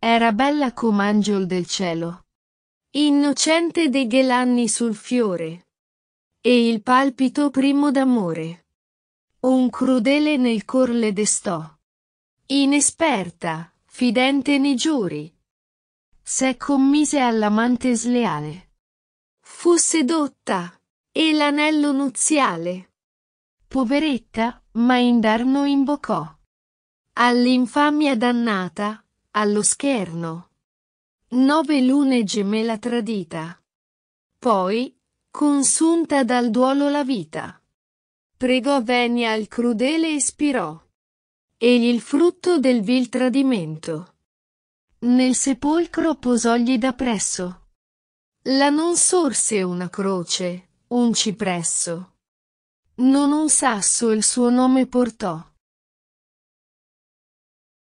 Era bella come angel del cielo. Innocente dei ghelanni sul fiore. E il palpito primo d'amore. Un crudele nel cor le destò. Inesperta, fidente nei giuri. Se commise all'amante sleale. Fu sedotta, e l'anello nuziale. Poveretta, ma indarno imboccò. All'infamia dannata, allo scherno. Nove lune gemela tradita. Poi, consunta dal duolo la vita. Pregò venia al crudele e spirò. Egli il frutto del vil tradimento. Nel sepolcro posogli da presso. La non sorse una croce, un cipresso. Non un sasso il suo nome portò.